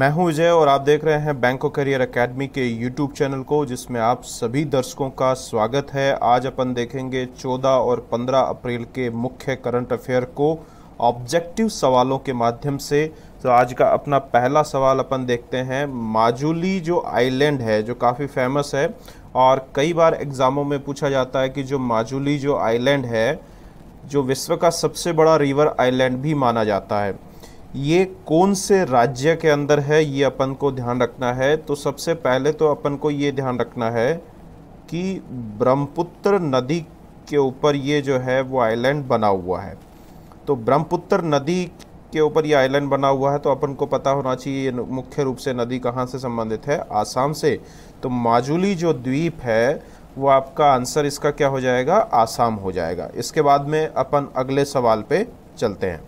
मैं हूं विजय और आप देख रहे हैं बैंको करियर एकेडमी के यूट्यूब चैनल को जिसमें आप सभी दर्शकों का स्वागत है आज अपन देखेंगे 14 और 15 अप्रैल के मुख्य करंट अफेयर को ऑब्जेक्टिव सवालों के माध्यम से तो आज का अपना पहला सवाल अपन देखते हैं माजुली जो आइलैंड है जो काफ़ी फेमस है और कई बार एग्ज़ामों में पूछा जाता है कि जो माजुली जो आइलैंड है जो विश्व का सबसे बड़ा रिवर आइलैंड भी माना जाता है ये कौन से राज्य के अंदर है ये अपन को ध्यान रखना है तो सबसे पहले तो अपन को ये ध्यान रखना है कि ब्रह्मपुत्र नदी के ऊपर ये जो है वो आइलैंड बना हुआ है तो ब्रह्मपुत्र नदी के ऊपर ये आइलैंड बना हुआ है तो अपन को पता होना चाहिए ये मुख्य रूप से नदी कहाँ से संबंधित है आसाम से तो माजुली जो द्वीप है वो आपका आंसर इसका क्या हो जाएगा आसाम हो जाएगा इसके बाद में अपन अगले सवाल पे चलते हैं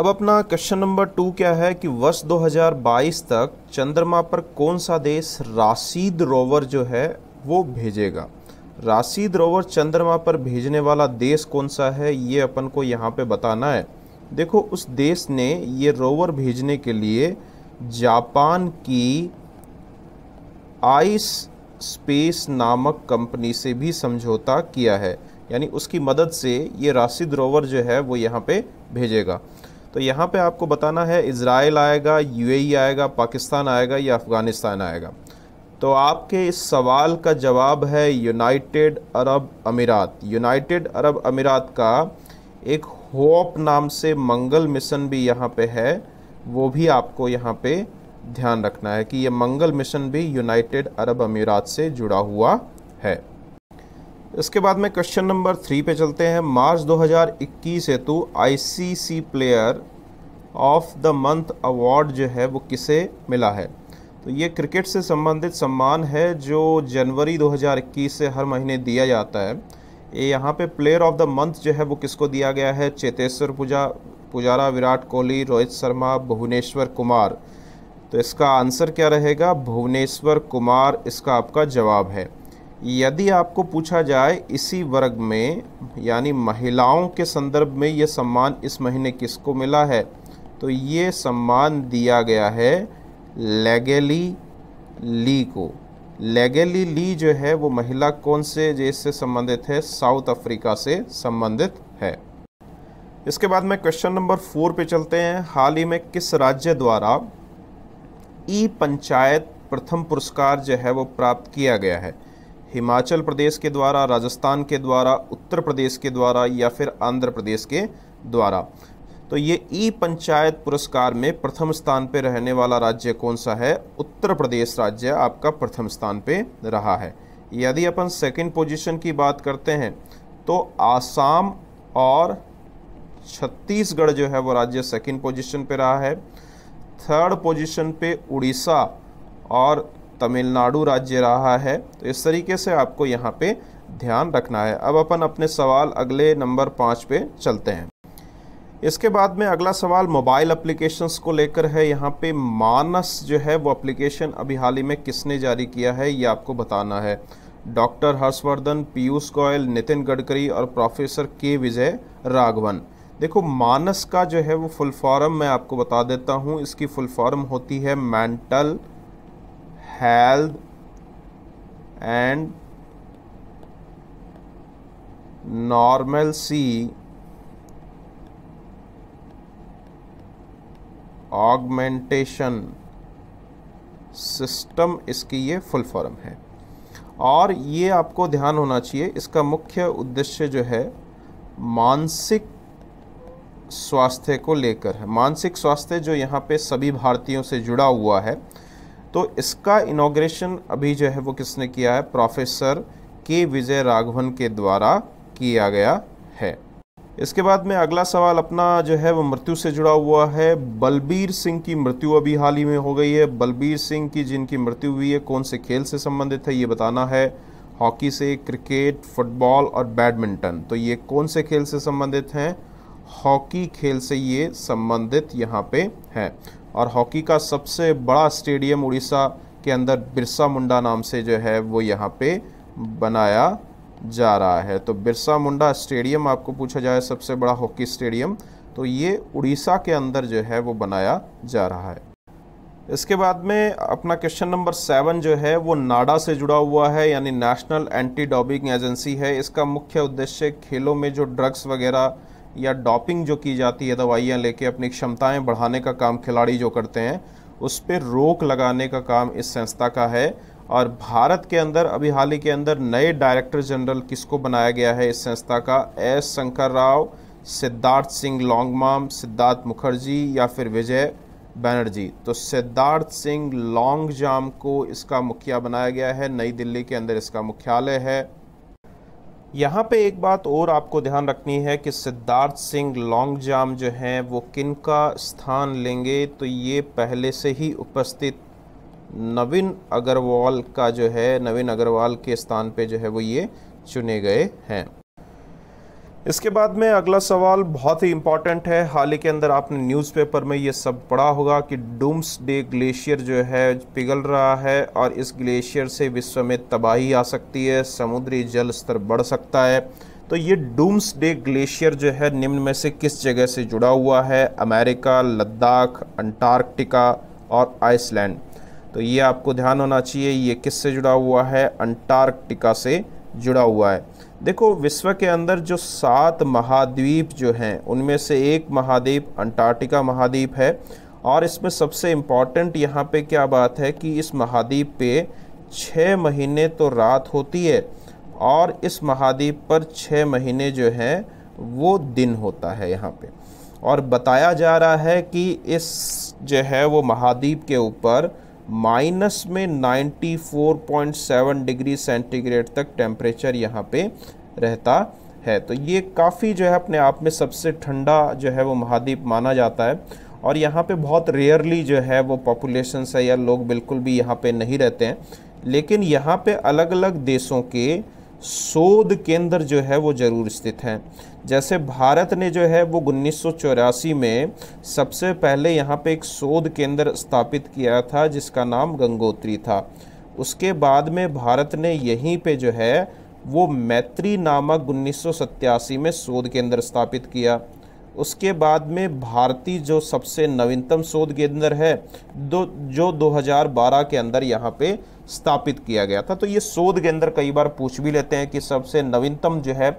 अब अपना क्वेश्चन नंबर टू क्या है कि वर्ष 2022 तक चंद्रमा पर कौन सा देश राशिद रोवर जो है वो भेजेगा राशिद रोवर चंद्रमा पर भेजने वाला देश कौन सा है ये अपन को यहाँ पे बताना है देखो उस देश ने ये रोवर भेजने के लिए जापान की आइस स्पेस नामक कंपनी से भी समझौता किया है यानी उसकी मदद से ये राशिद रोवर जो है वो यहाँ पे भेजेगा तो यहाँ पे आपको बताना है इसराइल आएगा यूएई आएगा पाकिस्तान आएगा या अफ़गानिस्तान आएगा तो आपके इस सवाल का जवाब है यूनाइटेड अरब अमीरात यूनाइटेड अरब अमीरात का एक होप नाम से मंगल मिशन भी यहाँ पे है वो भी आपको यहाँ पे ध्यान रखना है कि ये मंगल मिशन भी यूनाइटेड अरब अमीरात से जुड़ा हुआ है इसके बाद में क्वेश्चन नंबर थ्री पे चलते हैं मार्च 2021 हेतु आई player of the month award जो है वो किसे मिला है तो ये क्रिकेट से संबंधित सम्मान है जो जनवरी 2021 से हर महीने दिया जाता है ये यहाँ पे प्लेयर ऑफ द मंथ जो है वो किसको दिया गया है चेतेश्वर पूजा पुजारा विराट कोहली रोहित शर्मा भुवनेश्वर कुमार तो इसका आंसर क्या रहेगा भुवनेश्वर कुमार इसका आपका जवाब है यदि आपको पूछा जाए इसी वर्ग में यानी महिलाओं के संदर्भ में ये सम्मान इस महीने किसको मिला है तो ये सम्मान दिया गया है लेगेली ली को लेगेली ली जो है वो महिला कौन से देश से संबंधित है साउथ अफ्रीका से संबंधित है इसके बाद में क्वेश्चन नंबर फोर पे चलते हैं हाल ही में किस राज्य द्वारा ई पंचायत प्रथम पुरस्कार जो है वो प्राप्त किया गया है हिमाचल प्रदेश के द्वारा राजस्थान के द्वारा उत्तर प्रदेश के द्वारा या फिर आंध्र प्रदेश के द्वारा तो ये ई पंचायत पुरस्कार में प्रथम स्थान पर रहने वाला राज्य कौन सा है उत्तर प्रदेश राज्य आपका प्रथम स्थान पर रहा है यदि अपन सेकंड पोजीशन की बात करते हैं तो आसाम और छत्तीसगढ़ जो है वो राज्य सेकंड पोजीशन पे रहा है थर्ड पोजीशन पे उड़ीसा और तमिलनाडु राज्य रहा है तो इस तरीके से आपको यहाँ पे ध्यान रखना है अब अपन अपने सवाल अगले नंबर पाँच पे चलते हैं इसके बाद में अगला सवाल मोबाइल अप्लीकेशंस को लेकर है यहाँ पे मानस जो है वो अप्लीकेशन अभी हाल ही में किसने जारी किया है ये आपको बताना है डॉक्टर हर्षवर्धन पीयूष गोयल नितिन गडकरी और प्रोफेसर के विजय राघवन देखो मानस का जो है वो फुल फॉर्म मैं आपको बता देता हूँ इसकी फुल फॉर्म होती है mental health and normalcy augmentation system इसकी ये फुल फॉर्म है और ये आपको ध्यान होना चाहिए इसका मुख्य उद्देश्य जो है मानसिक स्वास्थ्य को लेकर है मानसिक स्वास्थ्य जो यहाँ पे सभी भारतीयों से जुड़ा हुआ है तो इसका इनाग्रेशन अभी जो है वो किसने किया है प्रोफेसर के विजय राघवन के द्वारा किया गया है इसके बाद में अगला सवाल अपना जो है वो मृत्यु से जुड़ा हुआ है बलबीर सिंह की मृत्यु अभी हाल ही में हो गई है बलबीर सिंह की जिनकी मृत्यु हुई है कौन से खेल से संबंधित है ये बताना है हॉकी से क्रिकेट फुटबॉल और बैडमिंटन तो ये कौन से खेल से संबंधित हैं हॉकी खेल से ये संबंधित यहाँ पे है और हॉकी का सबसे बड़ा स्टेडियम उड़ीसा के अंदर बिरसा मुंडा नाम से जो है वो यहाँ पे बनाया जा रहा है तो बिरसा मुंडा स्टेडियम आपको पूछा जाए सबसे बड़ा हॉकी स्टेडियम तो ये उड़ीसा के अंदर जो है वो बनाया जा रहा है इसके बाद में अपना क्वेश्चन नंबर सेवन जो है वो नाडा से जुड़ा हुआ है यानी नेशनल एंटी डॉबिंग एजेंसी है इसका मुख्य उद्देश्य खेलों में जो ड्रग्स वगैरह या डॉपिंग जो की जाती है दवाइयाँ लेके अपनी क्षमताएँ बढ़ाने का काम खिलाड़ी जो करते हैं उस पर रोक लगाने का काम इस संस्था का है और भारत के अंदर अभी हाल ही के अंदर नए डायरेक्टर जनरल किसको बनाया गया है इस संस्था का एस शंकर राव सिद्धार्थ सिंह लॉन्गमाम सिद्धार्थ मुखर्जी या फिर विजय बनर्जी तो सिद्धार्थ सिंह लॉन्ग जाम को इसका मुखिया बनाया गया है नई दिल्ली के अंदर इसका मुख्यालय है यहाँ पे एक बात और आपको ध्यान रखनी है कि सिद्धार्थ सिंह लॉन्ग जाम जो हैं वो किन का स्थान लेंगे तो ये पहले से ही उपस्थित नवीन अग्रवाल का जो है नवीन अग्रवाल के स्थान पे जो है वो ये चुने गए हैं इसके बाद में अगला सवाल बहुत ही इम्पॉर्टेंट है हाल ही के अंदर आपने न्यूज़पेपर में ये सब पढ़ा होगा कि डूम्स डे ग्लेशियर जो है पिघल रहा है और इस ग्लेशियर से विश्व में तबाही आ सकती है समुद्री जल स्तर बढ़ सकता है तो ये डूम्स डे ग्लेशियर जो है निम्न में से किस जगह से जुड़ा हुआ है अमेरिका लद्दाख अंटार्कटिका और आइसलैंड तो ये आपको ध्यान होना चाहिए ये किस से जुड़ा हुआ है अंटार्कटिका से जुड़ा हुआ है देखो विश्व के अंदर जो सात महाद्वीप जो हैं उनमें से एक महाद्वीप अंटार्कटिका महाद्वीप है और इसमें सबसे इम्पॉर्टेंट यहाँ पे क्या बात है कि इस महाद्वीप पे छः महीने तो रात होती है और इस महाद्वीप पर छः महीने जो हैं वो दिन होता है यहाँ पे और बताया जा रहा है कि इस जो है वो महाद्वीप के ऊपर माइनस में 94.7 डिग्री सेंटीग्रेड तक टेम्परेचर यहाँ पे रहता है तो ये काफ़ी जो है अपने आप में सबसे ठंडा जो है वो महाद्वीप माना जाता है और यहाँ पे बहुत रेयरली जो है वो पॉपुलेशन है या लोग बिल्कुल भी यहाँ पे नहीं रहते हैं लेकिन यहाँ पे अलग अलग देशों के शोध केंद्र जो है वो ज़रूर स्थित हैं जैसे भारत ने जो है वो उन्नीस में सबसे पहले यहाँ पे एक शोध केंद्र स्थापित किया था जिसका नाम गंगोत्री था उसके बाद में भारत ने यहीं पे जो है वो मैत्री नामक उन्नीस में शोध केंद्र स्थापित किया उसके बाद में भारतीय जो सबसे नवीनतम शोध केंद्र है दो जो 2012 के अंदर यहाँ पे स्थापित किया गया था तो ये शोध के अंदर कई बार पूछ भी लेते हैं कि सबसे नवीनतम जो है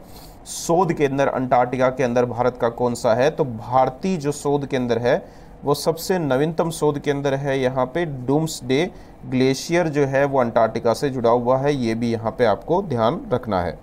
शोध के अंदर अंटार्कटिका के अंदर भारत का कौन सा है तो भारतीय जो शोध के अंदर है वो सबसे नवीनतम शोध के अंदर है यहाँ पे डूम्स डे ग्लेशियर जो है वो अंटार्कटिका से जुड़ा हुआ है ये भी यहाँ पे आपको ध्यान रखना है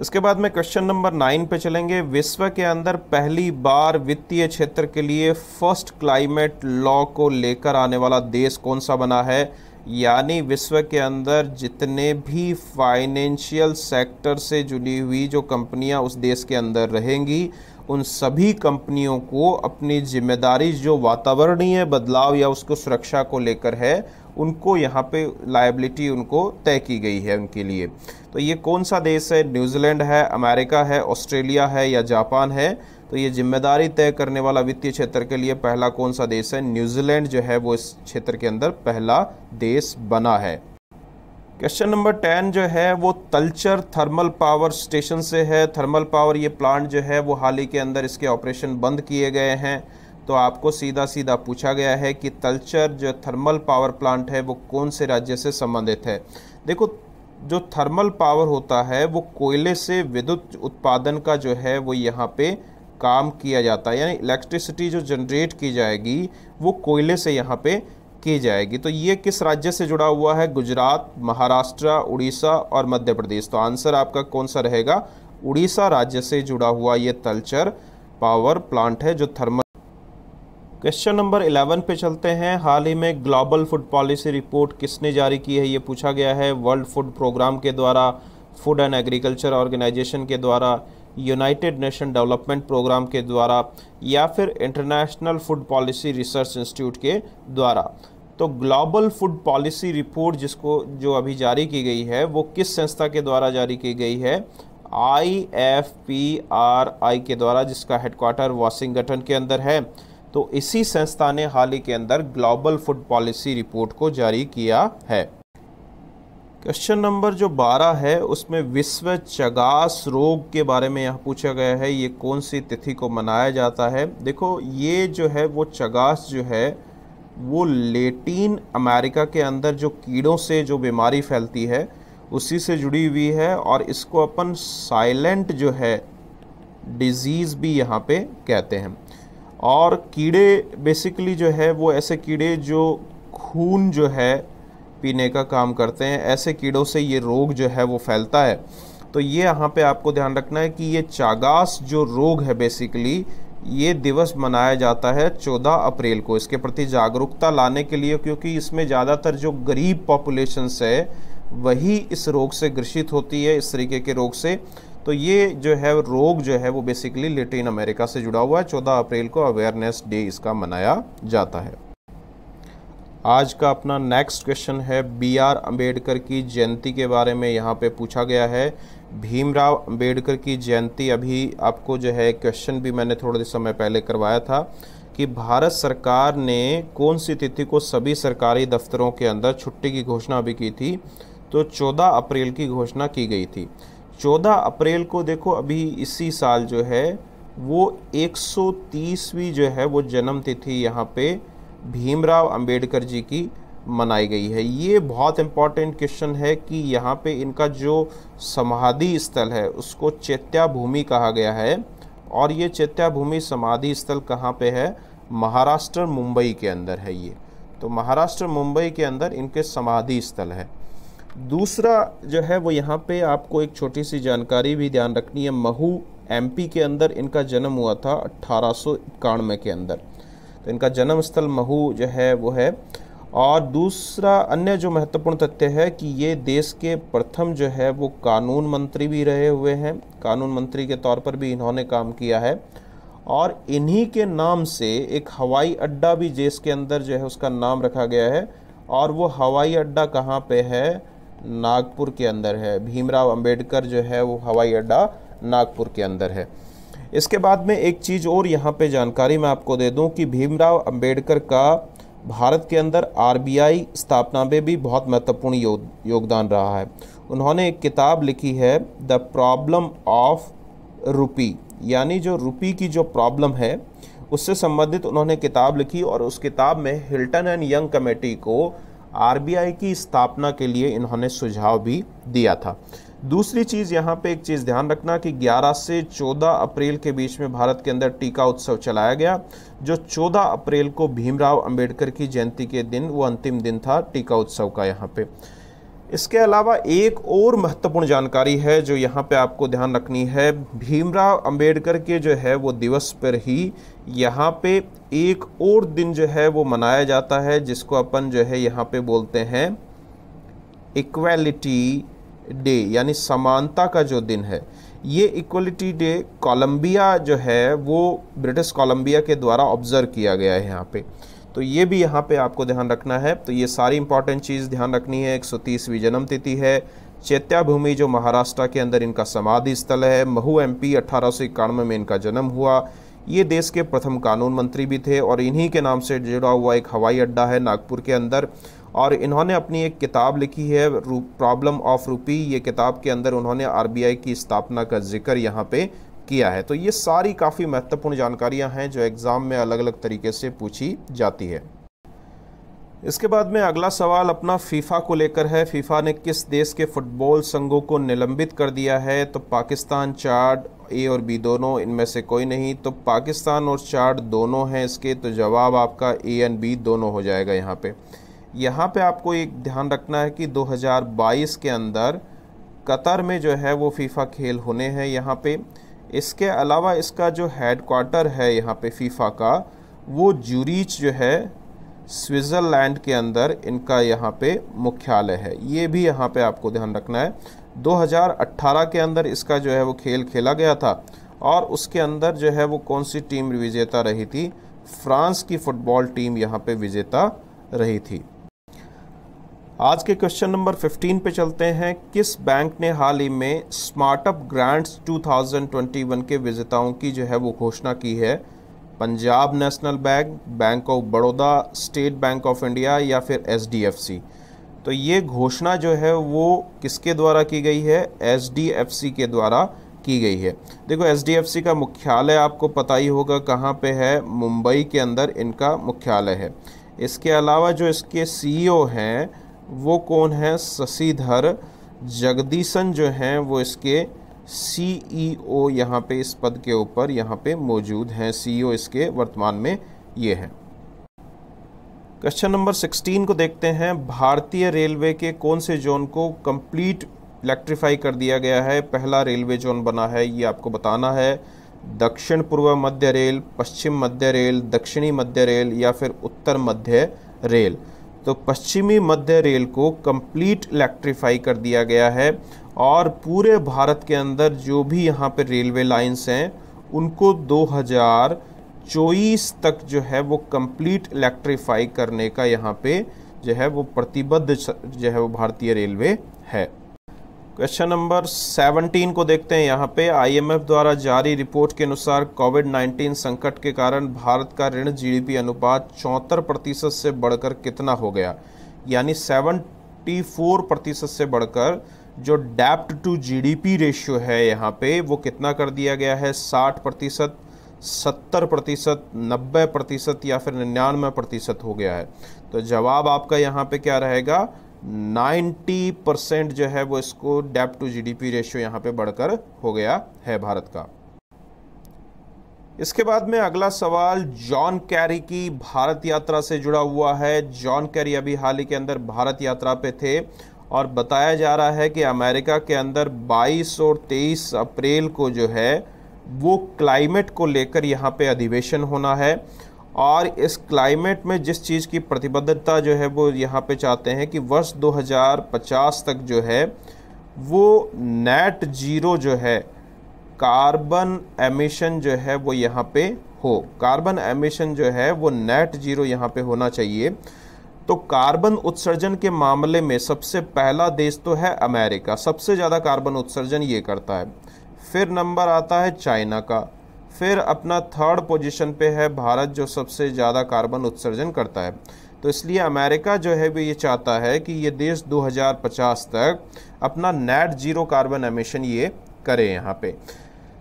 इसके बाद में क्वेश्चन नंबर नाइन पे चलेंगे विश्व के अंदर पहली बार वित्तीय क्षेत्र के लिए फर्स्ट क्लाइमेट लॉ को लेकर आने वाला देश कौन सा बना है यानी विश्व के अंदर जितने भी फाइनेंशियल सेक्टर से जुड़ी हुई जो कंपनियां उस देश के अंदर रहेंगी उन सभी कंपनियों को अपनी जिम्मेदारी जो वातावरणीय बदलाव या उसको सुरक्षा को लेकर है उनको यहाँ पे लाइबिलिटी उनको तय की गई है उनके लिए तो ये कौन सा देश है न्यूजीलैंड है अमेरिका है ऑस्ट्रेलिया है या जापान है तो ये जिम्मेदारी तय करने वाला वित्तीय क्षेत्र के लिए पहला कौन सा देश है न्यूजीलैंड जो है वो इस क्षेत्र के अंदर पहला देश बना है क्वेश्चन नंबर टेन जो है वो तलचर थर्मल पावर स्टेशन से है थर्मल पावर ये प्लांट जो है वो हाल ही के अंदर इसके ऑपरेशन बंद किए गए हैं तो आपको सीधा सीधा पूछा गया है कि तलचर जो थर्मल पावर प्लांट है वो कौन से राज्य से संबंधित है देखो जो थर्मल पावर होता है वो कोयले से विद्युत उत्पादन का जो है वो यहाँ पे काम किया जाता है यानी इलेक्ट्रिसिटी जो जनरेट की जाएगी वो कोयले से यहाँ पे की जाएगी तो ये किस राज्य से जुड़ा हुआ है गुजरात महाराष्ट्र उड़ीसा और मध्य प्रदेश तो आंसर आपका कौन सा रहेगा उड़ीसा राज्य से जुड़ा हुआ ये तलचर पावर प्लांट है जो थर्मल क्वेश्चन नंबर 11 पे चलते हैं हाल ही में ग्लोबल फूड पॉलिसी रिपोर्ट किसने जारी की है ये पूछा गया है वर्ल्ड फूड प्रोग्राम के द्वारा फूड एंड एग्रीकल्चर ऑर्गेनाइजेशन के द्वारा यूनाइटेड नेशन डेवलपमेंट प्रोग्राम के द्वारा या फिर International Food Policy Research Institute के द्वारा तो ग्लोबल फूड पॉलिसी रिपोर्ट जिसको जो अभी जारी की गई है वो किस संस्था के द्वारा जारी की गई है I F P R I के द्वारा जिसका हेडक्वार्टर वाशिंगटन के अंदर है तो इसी संस्था ने हाल ही के अंदर ग्लोबल फूड पॉलिसी रिपोर्ट को जारी किया है क्वेश्चन नंबर जो 12 है उसमें विश्व चगास रोग के बारे में यहाँ पूछा गया है ये कौन सी तिथि को मनाया जाता है देखो ये जो है वो चगास जो है वो लेटिन अमेरिका के अंदर जो कीड़ों से जो बीमारी फैलती है उसी से जुड़ी हुई है और इसको अपन साइलेंट जो है डिजीज़ भी यहाँ पे कहते हैं और कीड़े बेसिकली जो है वो ऐसे कीड़े जो खून जो है पीने का काम करते हैं ऐसे कीड़ों से ये रोग जो है वो फैलता है तो ये यहाँ पे आपको ध्यान रखना है कि ये चागास जो रोग है बेसिकली ये दिवस मनाया जाता है 14 अप्रैल को इसके प्रति जागरूकता लाने के लिए क्योंकि इसमें ज़्यादातर जो गरीब पॉपुलेशंस है वही इस रोग से ग्रसित होती है इस तरीके के रोग से तो ये जो है रोग जो है वो बेसिकली लेटिन अमेरिका से जुड़ा हुआ है चौदह अप्रैल को अवेयरनेस डे इसका मनाया जाता है आज का अपना नेक्स्ट क्वेश्चन है बी आर अम्बेडकर की जयंती के बारे में यहाँ पे पूछा गया है भीमराव अंबेडकर की जयंती अभी आपको जो है क्वेश्चन भी मैंने थोड़े समय पहले करवाया था कि भारत सरकार ने कौन सी तिथि को सभी सरकारी दफ्तरों के अंदर छुट्टी की घोषणा भी की थी तो 14 अप्रैल की घोषणा की गई थी 14 अप्रैल को देखो अभी इसी साल जो है वो 130वीं जो है वो जन्म तिथि यहाँ पे भीमराव अंबेडकर जी की मनाई गई है ये बहुत इम्पॉर्टेंट क्वेश्चन है कि यहाँ पे इनका जो समाधि स्थल है उसको चेत्या भूमि कहा गया है और ये चेत्या भूमि समाधि स्थल कहाँ पे है महाराष्ट्र मुंबई के अंदर है ये तो महाराष्ट्र मुंबई के अंदर इनके समाधि स्थल है दूसरा जो है वो यहाँ पे आपको एक छोटी सी जानकारी भी ध्यान रखनी है महू एमपी के अंदर इनका जन्म हुआ था अट्ठारह के अंदर तो इनका जन्म स्थल महू जो है वो है और दूसरा अन्य जो महत्वपूर्ण तथ्य है कि ये देश के प्रथम जो है वो कानून मंत्री भी रहे हुए हैं कानून मंत्री के तौर पर भी इन्होंने काम किया है और इन्हीं के नाम से एक हवाई अड्डा भी देश के अंदर जो है उसका नाम रखा गया है और वो हवाई अड्डा कहाँ पे है नागपुर के अंदर है भीमराव अंबेडकर जो है वो हवाई अड्डा नागपुर के अंदर है इसके बाद में एक चीज़ और यहाँ पे जानकारी मैं आपको दे दूँ कि भीमराव अंबेडकर का भारत के अंदर आरबीआई स्थापना में भी बहुत महत्वपूर्ण यो, योगदान रहा है उन्होंने एक किताब लिखी है द प्रॉब्लम ऑफ रुपी यानी जो रुपी की जो प्रॉब्लम है उससे संबंधित उन्होंने किताब लिखी और उस किताब में हिल्टन एंड यंग कमेटी को आरबीआई की स्थापना के लिए इन्होंने सुझाव भी दिया था दूसरी चीज़ यहाँ पे एक चीज़ ध्यान रखना कि 11 से 14 अप्रैल के बीच में भारत के अंदर टीका उत्सव चलाया गया जो 14 अप्रैल को भीमराव अंबेडकर की जयंती के दिन वो अंतिम दिन था टीका उत्सव का यहाँ पे इसके अलावा एक और महत्वपूर्ण जानकारी है जो यहाँ पे आपको ध्यान रखनी है भीमराव अंबेडकर के जो है वो दिवस पर ही यहाँ पे एक और दिन जो है वो मनाया जाता है जिसको अपन जो है यहाँ पे बोलते हैं इक्वेलिटी डे यानी समानता का जो दिन है ये इक्वलिटी डे कोलंबिया जो है वो ब्रिटिश कोलंबिया के द्वारा ऑब्ज़र्व किया गया है यहाँ पे तो ये भी यहाँ पे आपको ध्यान रखना है तो ये सारी इंपॉर्टेंट चीज़ ध्यान रखनी है एक जन्म तिथि है चैत्या भूमि जो महाराष्ट्र के अंदर इनका समाधि स्थल है महू पी अठारह में इनका जन्म हुआ ये देश के प्रथम कानून मंत्री भी थे और इन्हीं के नाम से जुड़ा हुआ एक हवाई अड्डा है नागपुर के अंदर और इन्होंने अपनी एक किताब लिखी है प्रॉब्लम ऑफ रूपी ये किताब के अंदर उन्होंने आर की स्थापना का जिक्र यहाँ पे किया है तो ये सारी काफ़ी महत्वपूर्ण जानकारियाँ हैं जो एग्ज़ाम में अलग अलग तरीके से पूछी जाती है इसके बाद में अगला सवाल अपना फीफा को लेकर है फीफा ने किस देश के फुटबॉल संघों को निलंबित कर दिया है तो पाकिस्तान चार्ड ए और बी दोनों इनमें से कोई नहीं तो पाकिस्तान और चार्ड दोनों हैं इसके तो जवाब आपका ए एंड बी दोनों हो जाएगा यहाँ पे यहाँ पे आपको एक ध्यान रखना है कि 2022 के अंदर कतर में जो है वो फीफा खेल होने हैं यहाँ पे इसके अलावा इसका जो हेड क्वार्टर है यहाँ पे फीफा का वो जूरीच जो है स्विट्ज़रलैंड के अंदर इनका यहाँ पे मुख्यालय है ये भी यहाँ पे आपको ध्यान रखना है 2018 के अंदर इसका जो है वो खेल खेला गया था और उसके अंदर जो है वो कौन सी टीम विजेता रही थी फ्रांस की फ़ुटबॉल टीम यहाँ पे विजेता रही थी आज के क्वेश्चन नंबर 15 पे चलते हैं किस बैंक ने हाल ही में स्मार्टअप ग्रांट्स 2021 के विजेताओं की जो है वो घोषणा की है Punjab national bank bank of Baroda state bank of India या फिर एच तो ये घोषणा जो है वो किसके द्वारा की गई है एच के द्वारा की गई है देखो एस का मुख्यालय आपको पता ही होगा कहाँ पे है मुंबई के अंदर इनका मुख्यालय है इसके अलावा जो इसके सीईओ e हैं वो कौन है शशिधर जगदीशन जो हैं वो इसके सी ई e यहाँ पे इस पद के ऊपर यहाँ पे मौजूद हैं सीईओ ओ e इसके वर्तमान में ये हैं क्वेश्चन नंबर सिक्सटीन को देखते हैं भारतीय रेलवे के कौन से जोन को कंप्लीट इलेक्ट्रीफाई कर दिया गया है पहला रेलवे जोन बना है ये आपको बताना है दक्षिण पूर्व मध्य रेल पश्चिम मध्य रेल दक्षिणी मध्य रेल या फिर उत्तर मध्य रेल तो पश्चिमी मध्य रेल को कंप्लीट इलेक्ट्रीफाई कर दिया गया है और पूरे भारत के अंदर जो भी यहाँ पर रेलवे लाइंस हैं उनको दो चौबीस तक जो है वो कंप्लीट इलेक्ट्रिफाई करने का यहाँ पे जो है वो प्रतिबद्ध जो है वो भारतीय रेलवे है क्वेश्चन नंबर 17 को देखते हैं यहाँ पे आईएमएफ द्वारा जारी रिपोर्ट के अनुसार कोविड 19 संकट के कारण भारत का ऋण जीडीपी अनुपात चौहत्तर प्रतिशत से बढ़कर कितना हो गया यानी 74 प्रतिशत से बढ़कर जो डेप्ट टू जीडीपी रेशियो है यहाँ पे वो कितना कर दिया गया है 60 प्रतिशत सत्तर प्रतिशत नब्बे प्रतिशत या फिर निन्यानवे प्रतिशत हो गया है तो जवाब आपका यहाँ पे क्या रहेगा 90 परसेंट जो है वो इसको डेप टू जीडीपी रेशियो यहाँ पे बढ़कर हो गया है भारत का इसके बाद में अगला सवाल जॉन कैरी की भारत यात्रा से जुड़ा हुआ है जॉन कैरी अभी हाल ही के अंदर भारत यात्रा पे थे और बताया जा रहा है कि अमेरिका के अंदर 22 और 23 अप्रैल को जो है वो क्लाइमेट को लेकर यहाँ पे अधिवेशन होना है और इस क्लाइमेट में जिस चीज़ की प्रतिबद्धता जो है वो यहाँ पे चाहते हैं कि वर्ष 2050 तक जो है वो नेट जीरो जो है कार्बन एमिशन जो है वो यहाँ पे हो कार्बन एमिशन जो है वो नेट जीरो यहाँ पे होना चाहिए तो कार्बन उत्सर्जन के मामले में सबसे पहला देश तो है अमेरिका सबसे ज़्यादा कार्बन उत्सर्जन ये करता है फिर नंबर आता है चाइना का फिर अपना थर्ड पोजीशन पे है भारत जो सबसे ज़्यादा कार्बन उत्सर्जन करता है तो इसलिए अमेरिका जो है भी ये चाहता है कि ये देश 2050 तक अपना नेट जीरो कार्बन एमिशन ये करे यहाँ पे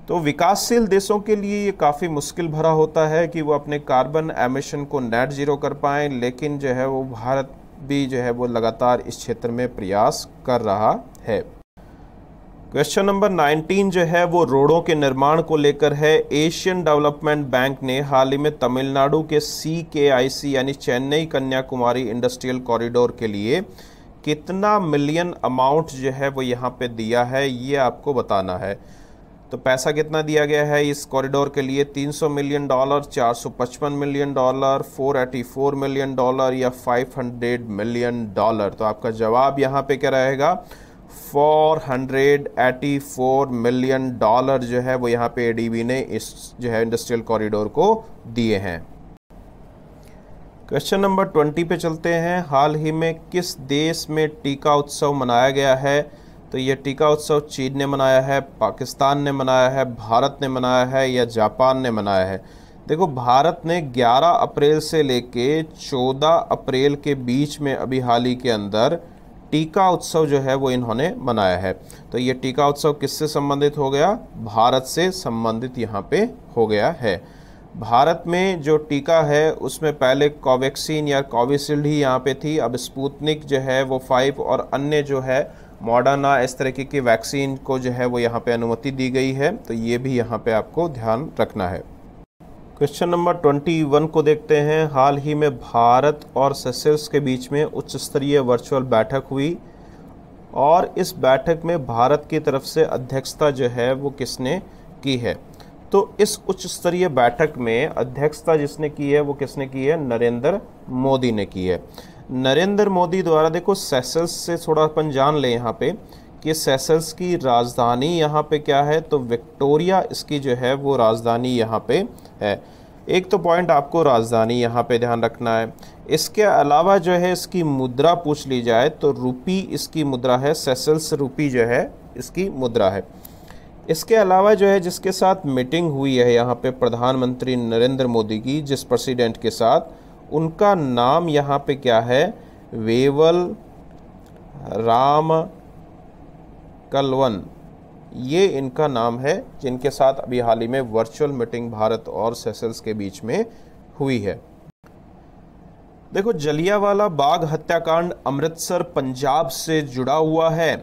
तो विकासशील देशों के लिए ये काफ़ी मुश्किल भरा होता है कि वो अपने कार्बन एमिशन को नेट जीरो कर पाएँ लेकिन जो है वो भारत भी जो है वो लगातार इस क्षेत्र में प्रयास कर रहा है क्वेश्चन नंबर 19 जो है वो रोडों के निर्माण को लेकर है एशियन डेवलपमेंट बैंक ने हाल ही में तमिलनाडु के सी के आई सी यानी चेन्नई कन्याकुमारी इंडस्ट्रियल कॉरिडोर के लिए कितना मिलियन अमाउंट जो है वो यहाँ पे दिया है ये आपको बताना है तो पैसा कितना दिया गया है इस कॉरिडोर के लिए 300 million dollar 455 million dollar 484 million dollar या 500 मिलियन डॉलर तो आपका जवाब यहाँ पे क्या रहेगा 484 मिलियन डॉलर जो है वो यहाँ पे एडीबी ने इस जो है इंडस्ट्रियल कॉरिडोर को दिए हैं क्वेश्चन नंबर 20 पे चलते हैं हाल ही में किस देश में टीका उत्सव मनाया गया है तो ये टीका उत्सव चीन ने मनाया है पाकिस्तान ने मनाया है भारत ने मनाया है या जापान ने मनाया है देखो भारत ने 11 अप्रैल से लेके 14 अप्रैल के बीच में अभी हाल ही के अंदर टीका उत्सव जो है वो इन्होंने मनाया है तो ये टीका उत्सव किससे संबंधित हो गया भारत से संबंधित यहाँ पे हो गया है भारत में जो टीका है उसमें पहले कोवैक्सीन या कोविशील्ड ही यहाँ पे थी अब स्पूतनिक जो है वो फाइव और अन्य जो है मॉडर्ना इस तरीके की वैक्सीन को जो है वो यहाँ पे अनुमति दी गई है तो ये भी यहाँ पे आपको ध्यान रखना है क्वेश्चन नंबर ट्वेंटी वन को देखते हैं हाल ही में भारत और सेसेल्स के बीच में उच्च स्तरीय वर्चुअल बैठक हुई और इस बैठक में भारत की तरफ से अध्यक्षता जो है वो किसने की है तो इस उच्च स्तरीय बैठक में अध्यक्षता जिसने की है वो किसने की है नरेंद्र मोदी ने की है नरेंद्र मोदी द्वारा देखो सेसल्स से थोड़ा अपन जान लें यहाँ पे कि सेसल्स की राजधानी यहाँ पे क्या है तो विक्टोरिया इसकी जो है वो राजधानी यहाँ पे है एक तो पॉइंट आपको राजधानी यहाँ पे ध्यान रखना है इसके अलावा जो है इसकी मुद्रा पूछ ली जाए तो रुपी इसकी मुद्रा है सेसल्स रुपी जो है इसकी मुद्रा है इसके अलावा जो है जिसके साथ मीटिंग हुई है यहाँ पे प्रधानमंत्री नरेंद्र मोदी की जिस प्रेसिडेंट के साथ उनका नाम यहाँ पे क्या है वेवल राम कलवन ये इनका नाम है जिनके साथ अभी हाल ही में वर्चुअल मीटिंग भारत और सेसल्स के बीच में हुई है देखो जलियावाला बाग हत्याकांड अमृतसर पंजाब से जुड़ा हुआ है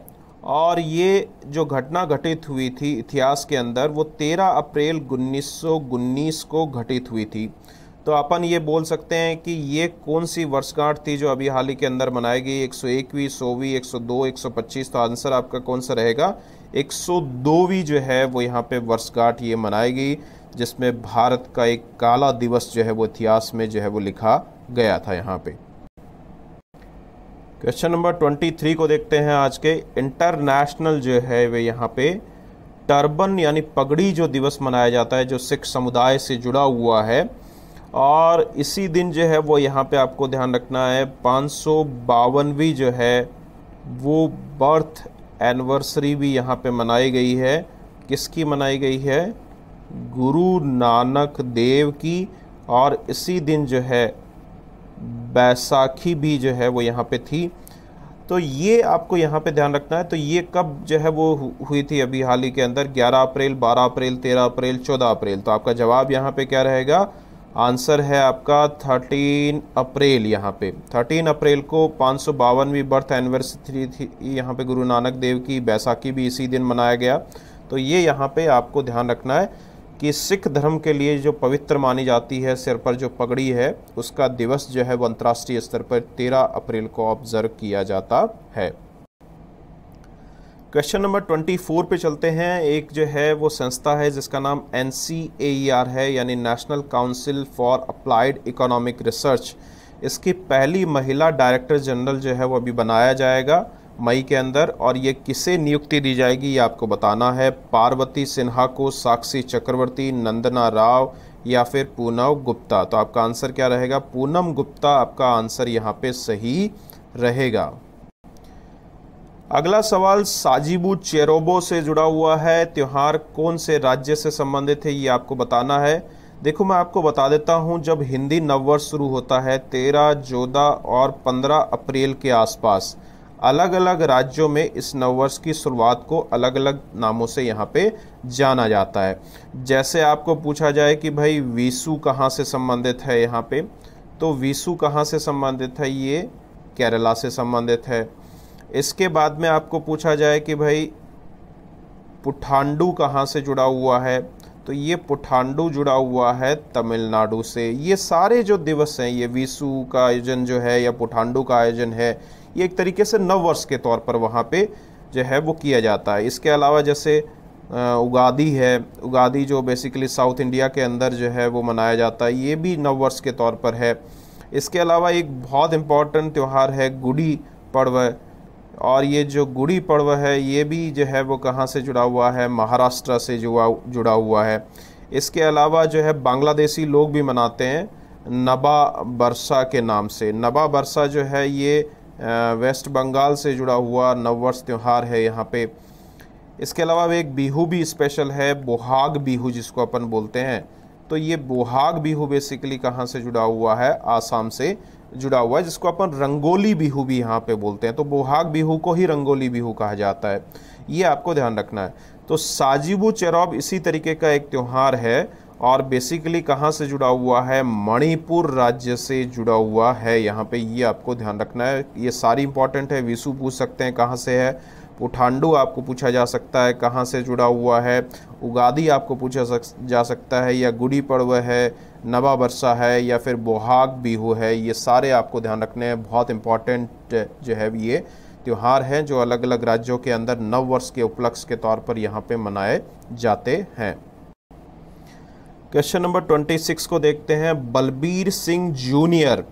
और ये जो घटना घटित हुई थी इतिहास के अंदर वो 13 अप्रैल उन्नीस को घटित हुई थी तो अपन ये बोल सकते हैं कि ये कौन सी वर्षगांठ थी जो अभी हाल ही के अंदर मनाई गई एक सौ एकवीं सौवीं एक सौ दो एक सौ पच्चीस तो आंसर आपका कौन सा रहेगा एक सौ दोवीं जो है वो यहाँ पे वर्षगांठ ये मनाई गई जिसमें भारत का एक काला दिवस जो है वो इतिहास में जो है वो लिखा गया था यहाँ पे क्वेश्चन नंबर ट्वेंटी थ्री को देखते हैं आज के इंटरनेशनल जो है वे यहाँ पे टर्बन यानी पगड़ी जो दिवस मनाया जाता है जो सिख समुदाय से जुड़ा हुआ है और इसी दिन जो है वो यहाँ पे आपको ध्यान रखना है पाँच सौ बावनवीं जो है वो बर्थ एनिवर्सरी भी यहाँ पे मनाई गई है किसकी मनाई गई है गुरु नानक देव की और इसी दिन जो है बैसाखी भी जो है वो यहाँ पे थी तो ये आपको यहाँ पे ध्यान रखना है तो ये कब जो है वो हुई थी अभी हाल ही के अंदर 11 अप्रैल 12 अप्रैल 13 अप्रैल 14 अप्रैल तो आपका जवाब यहाँ पे क्या रहेगा आंसर है आपका 13 अप्रैल यहाँ पे 13 अप्रैल को पाँच सौ बावनवीं बर्थ एनिवर्सरी थी यहाँ पे गुरु नानक देव की बैसाखी भी इसी दिन मनाया गया तो ये यहाँ पे आपको ध्यान रखना है कि सिख धर्म के लिए जो पवित्र मानी जाती है सिर पर जो पगड़ी है उसका दिवस जो है वो अंतर्राष्ट्रीय स्तर पर तेरह अप्रैल को ऑब्ज़र्व किया जाता है क्वेश्चन नंबर ट्वेंटी फोर पे चलते हैं एक जो है वो संस्था है जिसका नाम एन e है यानी national council for applied economic research इसकी पहली महिला डायरेक्टर जनरल जो है वो अभी बनाया जाएगा मई के अंदर और ये किसे नियुक्ति दी जाएगी ये आपको बताना है पार्वती सिन्हा को साक्षी चक्रवर्ती नंदना राव या फिर पूनम गुप्ता तो आपका आंसर क्या रहेगा पूनम गुप्ता आपका आंसर यहाँ पे सही रहेगा अगला सवाल साजिबू चेरोबो से जुड़ा हुआ है त्यौहार कौन से राज्य से संबंधित है ये आपको बताना है देखो मैं आपको बता देता हूँ जब हिंदी नववर्ष शुरू होता है तेरह चौदह और पंद्रह अप्रैल के आसपास अलग अलग राज्यों में इस नववर्ष की शुरुआत को अलग अलग नामों से यहाँ पे जाना जाता है जैसे आपको पूछा जाए कि भाई विशु कहाँ से संबंधित है यहाँ पे तो विशु कहाँ से संबंधित है ये केरला से संबंधित है इसके बाद में आपको पूछा जाए कि भाई पुठांडू कहाँ से जुड़ा हुआ है तो ये पुठांडू जुड़ा हुआ है तमिलनाडु से ये सारे जो दिवस हैं ये विसु का आयोजन जो है या पुठांडू का आयोजन है ये एक तरीके से नववर्ष के तौर पर वहाँ पे जो है वो किया जाता है इसके अलावा जैसे उगादी है उगादी जो बेसिकली साउथ इंडिया के अंदर जो है वो मनाया जाता है ये भी नववर्ष के तौर पर है इसके अलावा एक बहुत इम्पॉर्टेंट त्यौहार है गुड़ी पड़व और ये जो गुड़ी पड़वा है ये भी जो है वो कहाँ से जुड़ा हुआ है महाराष्ट्र से जुड़ा जुड़ा हुआ है इसके अलावा जो है बांग्लादेशी लोग भी मनाते हैं नबा बरसा के नाम से नबा बरसा जो है ये वेस्ट बंगाल से जुड़ा हुआ नववर्ष त्यौहार है यहाँ पे इसके अलावा एक बिहू भी स्पेशल है बोहाग बिहू जिसको अपन बोलते हैं तो ये बोहाग बिहू बेसिकली कहाँ से जुड़ा हुआ है आसाम से जुड़ा हुआ है जिसको अपन रंगोली बिहू भी यहाँ पे बोलते हैं तो बोहाग बिहू को ही रंगोली बिहू कहा जाता है ये आपको ध्यान रखना है तो साजिबू चरौब इसी तरीके का एक त्यौहार है और बेसिकली कहाँ से जुड़ा हुआ है मणिपुर राज्य से जुड़ा हुआ है यहाँ पे ये आपको ध्यान रखना है ये सारी इंपॉर्टेंट है विशु पूछ सकते हैं कहाँ से है पुठांडू आपको पूछा जा सकता है कहाँ से जुड़ा हुआ है उगादी आपको पूछा जा सकता है या गुड़ी पड़व है नवा वर्षा है या फिर बोहाग बिहू है ये सारे आपको ध्यान रखने हैं बहुत इम्पॉर्टेंट जो है ये त्यौहार हैं जो अलग अलग राज्यों के अंदर नव वर्ष के उपलक्ष्य के तौर पर यहाँ पे मनाए जाते हैं क्वेश्चन नंबर ट्वेंटी सिक्स को देखते हैं बलबीर सिंह जूनियर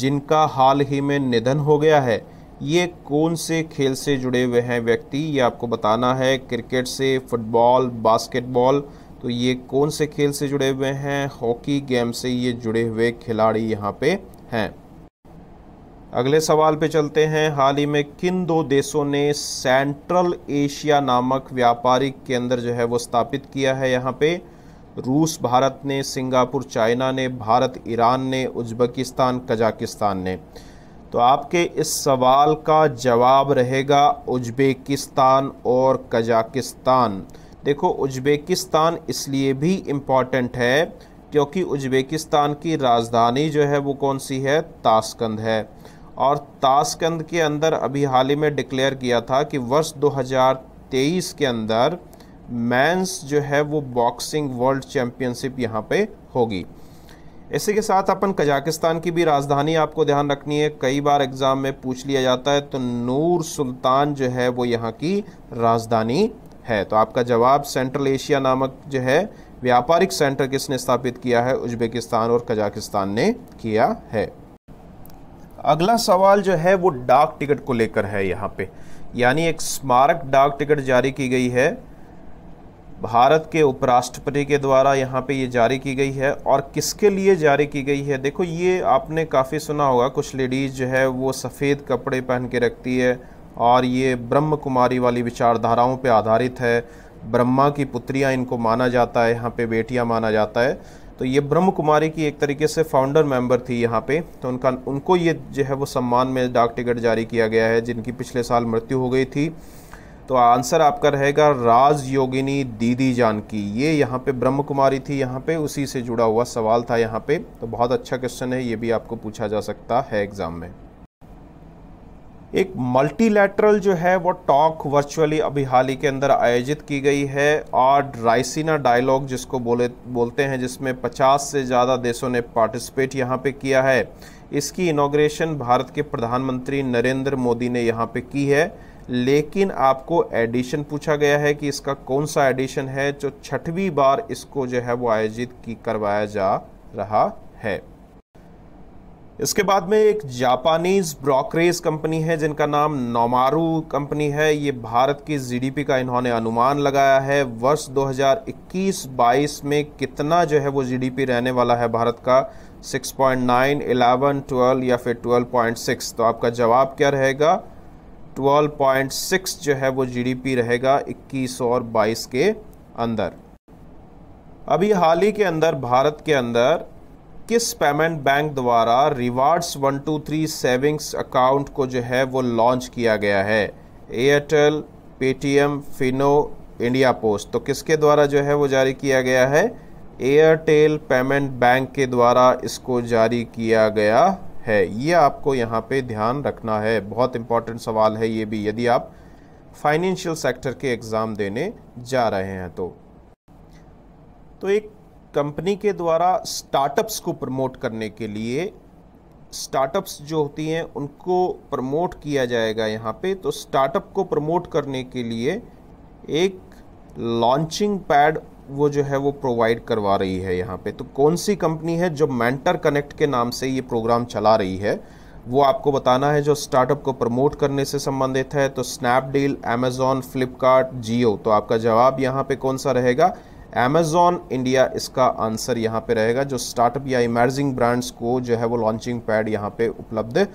जिनका हाल ही में निधन हो गया है ये कौन से खेल से जुड़े हुए हैं व्यक्ति ये आपको बताना है क्रिकेट से फुटबॉल बास्केटबॉल तो ये कौन से खेल से जुड़े हुए हैं हॉकी गेम से ये जुड़े हुए खिलाड़ी यहाँ पे हैं अगले सवाल पे चलते हैं हाल ही में किन दो देशों ने सेंट्रल एशिया नामक व्यापारिक केंद्र जो है वो स्थापित किया है यहाँ पे रूस भारत ने सिंगापुर चाइना ने भारत ईरान ने उज्बेकिस्तान कजाकिस्तान ने तो आपके इस सवाल का जवाब रहेगा उज्बेकिस्तान और कजाकिस्तान देखो उज्बेकिस्तान इसलिए भी इम्पॉर्टेंट है क्योंकि उज्बेकिस्तान की राजधानी जो है वो कौन सी है ताशकंद है और ताशकंद के अंदर अभी हाल ही में डिक्लेयर किया था कि वर्ष 2023 के अंदर मैंस जो है वो बॉक्सिंग वर्ल्ड चैम्पियनशिप यहाँ पे होगी इसी के साथ अपन कजाकिस्तान की भी राजधानी आपको ध्यान रखनी है कई बार एग्ज़ाम में पूछ लिया जाता है तो नूर सुल्तान जो है वो यहाँ की राजधानी है तो आपका जवाब सेंट्रल एशिया नामक जो है व्यापारिक सेंटर किसने स्थापित किया है उज्बेकिस्तान और कजाकिस्तान ने किया है अगला सवाल जो है वो डाक टिकट को लेकर है यहाँ पे यानी एक स्मारक डाक टिकट जारी की गई है भारत के उपराष्ट्रपति के द्वारा यहाँ पे ये जारी की गई है और किसके लिए जारी की गई है देखो ये आपने काफ़ी सुना होगा कुछ लेडीज़ जो है वो सफ़ेद कपड़े पहन के रखती है और ये ब्रह्म कुमारी वाली विचारधाराओं पे आधारित है ब्रह्मा की पुत्रियाँ इनको माना जाता है यहाँ पे बेटियाँ माना जाता है तो ये ब्रह्म कुमारी की एक तरीके से फाउंडर मेंबर थी यहाँ पे तो उनका उनको ये जो है वो सम्मान में डाक टिकट जारी किया गया है जिनकी पिछले साल मृत्यु हो गई थी तो आंसर आपका रहेगा राज योगिनी दीदी जानकी ये यहाँ पे ब्रह्म कुमारी थी यहाँ पे उसी से जुड़ा हुआ सवाल था यहाँ पे तो बहुत अच्छा क्वेश्चन है ये भी आपको पूछा जा सकता है एग्ज़ाम में एक मल्टीलैटरल जो है वो टॉक वर्चुअली अभी हाल ही के अंदर आयोजित की गई है और रायसीना डायलॉग जिसको बोले बोलते हैं जिसमें 50 से ज़्यादा देशों ने पार्टिसिपेट यहाँ पे किया है इसकी इनोग्रेशन भारत के प्रधानमंत्री नरेंद्र मोदी ने यहाँ पे की है लेकिन आपको एडिशन पूछा गया है कि इसका कौन सा एडिशन है जो छठवीं बार इसको जो है वो आयोजित की करवाया जा रहा है इसके बाद में एक जापानीज़ ब्रोकरेज कंपनी है जिनका नाम नोमारू कंपनी है ये भारत की जीडीपी का इन्होंने अनुमान लगाया है वर्ष 2021-22 में कितना जो है वो जीडीपी रहने वाला है भारत का 6.9, 11, 12 या फिर 12.6 तो आपका जवाब क्या रहेगा 12.6 जो है वो जीडीपी रहेगा 21 और 22 के अंदर अभी हाल ही के अंदर भारत के अंदर किस पेमेंट बैंक द्वारा rewards one two three savings account को जो है वो लॉन्च किया गया है Airtel Paytm Fino India post तो किसके द्वारा जो है वो जारी किया गया है एयरटेल पेमेंट बैंक के द्वारा इसको जारी किया गया है ये आपको यहाँ पे ध्यान रखना है बहुत इंपॉर्टेंट सवाल है ये भी यदि आप फाइनेंशियल सेक्टर के एग्ज़ाम देने जा रहे हैं तो, तो एक कंपनी के द्वारा स्टार्टअप्स को प्रमोट करने के लिए स्टार्टअप्स जो होती हैं उनको प्रमोट किया जाएगा यहाँ पे तो स्टार्टअप को प्रमोट करने के लिए एक लॉन्चिंग पैड वो जो है वो प्रोवाइड करवा रही है यहाँ पे तो कौन सी कंपनी है जो मेंटर कनेक्ट के नाम से ये प्रोग्राम चला रही है वो आपको बताना है जो स्टार्टअप को प्रमोट करने से संबंधित है तो स्नैपडील अमेज़ॉन फ्लिपकार्ट जियो तो आपका जवाब यहाँ पे कौन सा रहेगा Amazon इंडिया इसका आंसर यहाँ पे रहेगा जो स्टार्टअप या इमर्जिंग ब्रांड्स को जो है वो लॉन्चिंग पैड यहाँ पे उपलब्ध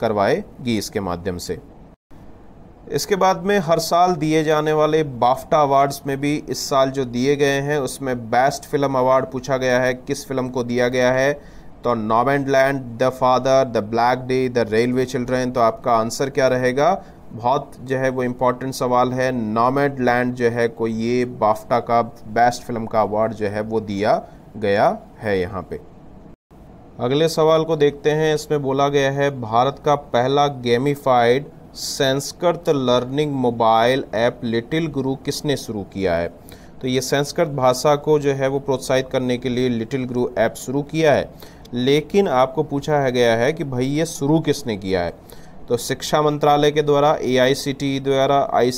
करवाएगी इसके माध्यम से इसके बाद में हर साल दिए जाने वाले बाफ्टा अवार्ड्स में भी इस साल जो दिए गए हैं उसमें बेस्ट फिल्म अवार्ड पूछा गया है किस फिल्म को दिया गया है तो knob and land the father the black day the railway children तो आपका आंसर क्या रहेगा बहुत जो है वो इम्पॉर्टेंट सवाल है नॉमेड लैंड जो है को ये बाफ्टा का बेस्ट फिल्म का अवार्ड जो है वो दिया गया है यहाँ पे अगले सवाल को देखते हैं इसमें बोला गया है भारत का पहला gamified Sanskrit learning mobile app little Guru किसने शुरू किया है तो ये संस्कृत भाषा को जो है वो प्रोत्साहित करने के लिए लिटिल गुरु ऐप शुरू किया है लेकिन आपको पूछा है गया है कि भाई ये शुरू किसने किया है तो शिक्षा मंत्रालय के द्वारा ए e द्वारा आई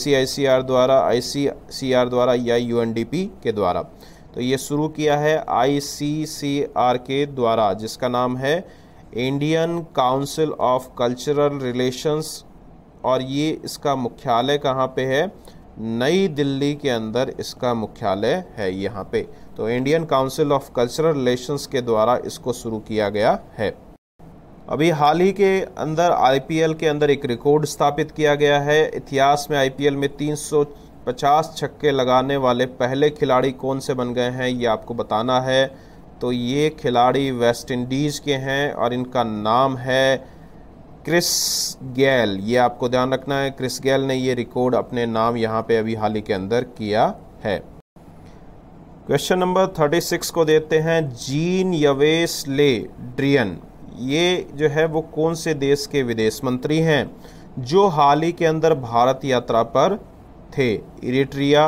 द्वारा आई द्वारा या यू के द्वारा तो ये शुरू किया है आई के द्वारा जिसका नाम है Indian council of cultural relations और ये इसका मुख्यालय कहाँ पे है नई दिल्ली के अंदर इसका मुख्यालय है यहाँ पे तो Indian council of cultural relations के द्वारा इसको शुरू किया गया है अभी हाल ही के अंदर आईपीएल के अंदर एक रिकॉर्ड स्थापित किया गया है इतिहास में आईपीएल में 350 छक्के लगाने वाले पहले खिलाड़ी कौन से बन गए हैं ये आपको बताना है तो ये खिलाड़ी वेस्ट इंडीज़ के हैं और इनका नाम है क्रिस गैल ये आपको ध्यान रखना है क्रिस गैल ने ये रिकॉर्ड अपने नाम यहाँ पे अभी हाल ही के अंदर किया है क्वेश्चन नंबर 36 को देते हैं जीन यवेस ले ड्रियन ये जो है वो कौन से देश के विदेश मंत्री हैं जो हाल ही के अंदर भारत यात्रा पर थे इरिट्रिया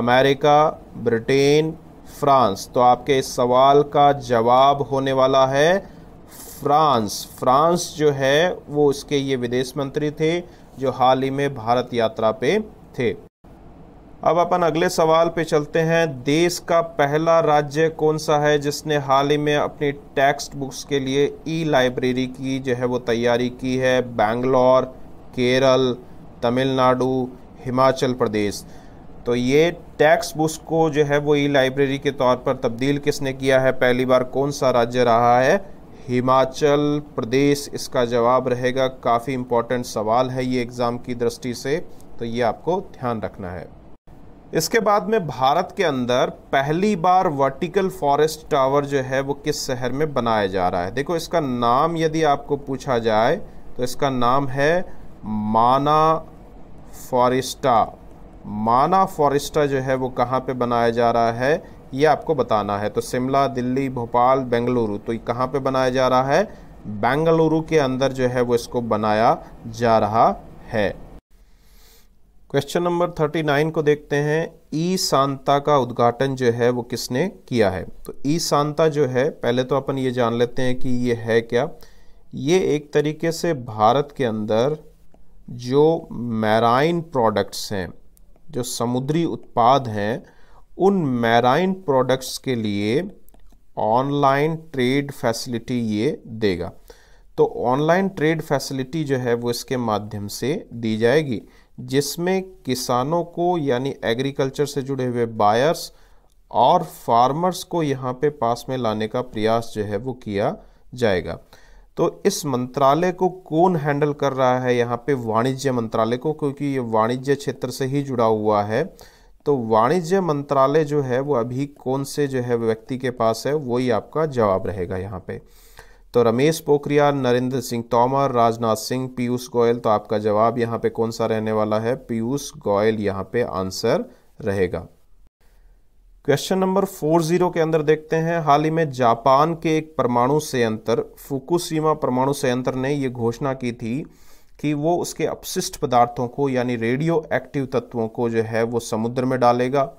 अमेरिका ब्रिटेन फ्रांस तो आपके इस सवाल का जवाब होने वाला है फ्रांस फ्रांस जो है वो उसके ये विदेश मंत्री थे जो हाल ही में भारत यात्रा पे थे अब अपन अगले सवाल पे चलते हैं देश का पहला राज्य कौन सा है जिसने हाल ही में अपनी टेक्स्ट बुक्स के लिए ई लाइब्रेरी की जो है वो तैयारी की है बैंगलोर केरल तमिलनाडु हिमाचल प्रदेश तो ये टेक्स्ट बुक्स को जो है वो ई लाइब्रेरी के तौर पर तब्दील किसने किया है पहली बार कौन सा राज्य रहा है हिमाचल प्रदेश इसका जवाब रहेगा काफ़ी इम्पोर्टेंट सवाल है ये एग्ज़ाम की दृष्टि से तो ये आपको ध्यान रखना है इसके बाद में भारत के अंदर पहली बार वर्टिकल फॉरेस्ट टावर जो है वो किस शहर में बनाया जा रहा है देखो इसका नाम यदि आपको पूछा जाए तो इसका नाम है माना फॉरेस्टा माना फॉरेस्टा जो है वो कहाँ पे बनाया जा रहा है ये आपको बताना है तो शिमला दिल्ली भोपाल बेंगलुरु तो कहाँ पे बनाया जा रहा है बेंगलुरु के अंदर जो है वो इसको बनाया जा रहा है क्वेश्चन नंबर थर्टी नाइन को देखते हैं ई सांता का उद्घाटन जो है वो किसने किया है तो ई सांता जो है पहले तो अपन ये जान लेते हैं कि ये है क्या ये एक तरीके से भारत के अंदर जो मैराइन प्रोडक्ट्स हैं जो समुद्री उत्पाद हैं उन मैराइन प्रोडक्ट्स के लिए ऑनलाइन ट्रेड फैसिलिटी ये देगा तो ऑनलाइन ट्रेड फैसिलिटी जो है वो इसके माध्यम से दी जाएगी जिसमें किसानों को यानी एग्रीकल्चर से जुड़े हुए बायर्स और फार्मर्स को यहाँ पे पास में लाने का प्रयास जो है वो किया जाएगा तो इस मंत्रालय को कौन हैंडल कर रहा है यहाँ पे वाणिज्य मंत्रालय को क्योंकि ये वाणिज्य क्षेत्र से ही जुड़ा हुआ है तो वाणिज्य मंत्रालय जो है वो अभी कौन से जो है व्यक्ति के पास है वही आपका जवाब रहेगा यहाँ पे तो रमेश पोखरियाल नरेंद्र सिंह तोमर राजनाथ सिंह पीयूष गोयल तो आपका जवाब यहाँ पे कौन सा रहने वाला है पीयूष गोयल यहाँ पे आंसर रहेगा क्वेश्चन नंबर फोर जीरो के अंदर देखते हैं हाल ही में जापान के एक परमाणु संयंत्र फुकुसीमा परमाणु संयंत्र ने यह घोषणा की थी कि वो उसके अपशिष्ट पदार्थों को यानी रेडियो एक्टिव तत्वों को जो है वो समुद्र में डालेगा